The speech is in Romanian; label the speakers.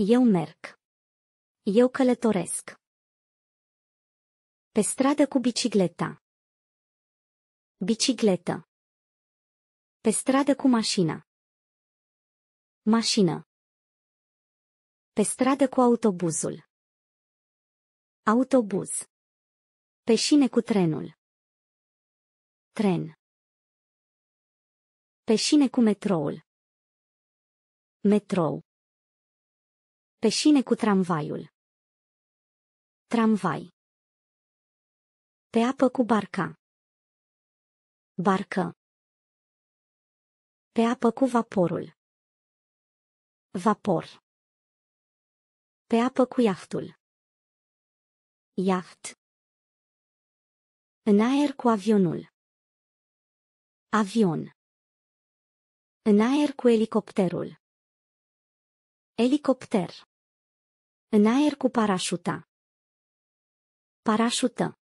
Speaker 1: Eu merg. Eu călătoresc. Pe stradă cu bicicleta. Bicicletă. Pe stradă cu mașina. Mașină. Pe stradă cu autobuzul. Autobuz. Pe șine cu trenul. Tren. Pe șine cu metroul. Metrou. Pe șine cu tramvaiul. Tramvai. Pe apă cu barca. Barcă. Pe apă cu vaporul. Vapor. Pe apă cu iahtul. Iaht. În aer cu avionul. Avion. În aer cu elicopterul. Elicopter. În aer cu parașuta. Parașută